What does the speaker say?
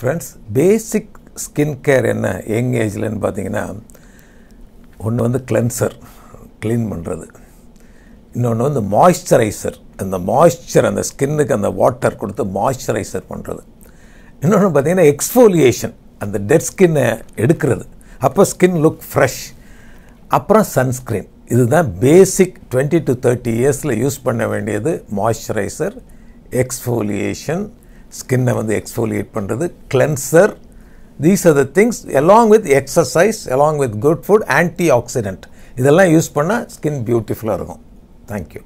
friends basic skin care என்ன young ஏஜ்லன்னு பார்த்தீங்கன்னா ஒன்று வந்து கிளென்சர் க்ளீன் பண்ணுறது இன்னொன்று வந்து மாய்ஸ்சரைசர் அந்த மாய்ஸ்சர் அந்த ஸ்கின்னுக்கு அந்த வாட்டர் கொடுத்து மாய்ஸ்சரைசர் பண்ணுறது இன்னொன்று பார்த்திங்கன்னா எக்ஸ்ஃபோலியேஷன் அந்த டெட் ஸ்கின்னை எடுக்கிறது அப்போ ஸ்கின் லுக் ஃப்ரெஷ் அப்புறம் சன்ஸ்க்ரீன் இதுதான் பேசிக் டுவெண்ட்டி டு தேர்ட்டி இயர்ஸில் யூஸ் பண்ண வேண்டியது மாய்ஸ்சரைசர் எக்ஸ்ஃபோலியேஷன் ஸ்கின்னை வந்து எக்ஸ்ஃபோலியேட் பண்ணுறது cleanser these are the things along with exercise along with good food anti oxidant இதெல்லாம் யூஸ் பண்ணால் ஸ்கின் பியூட்டிஃபுல்லாக இருக்கும் தேங்க்யூ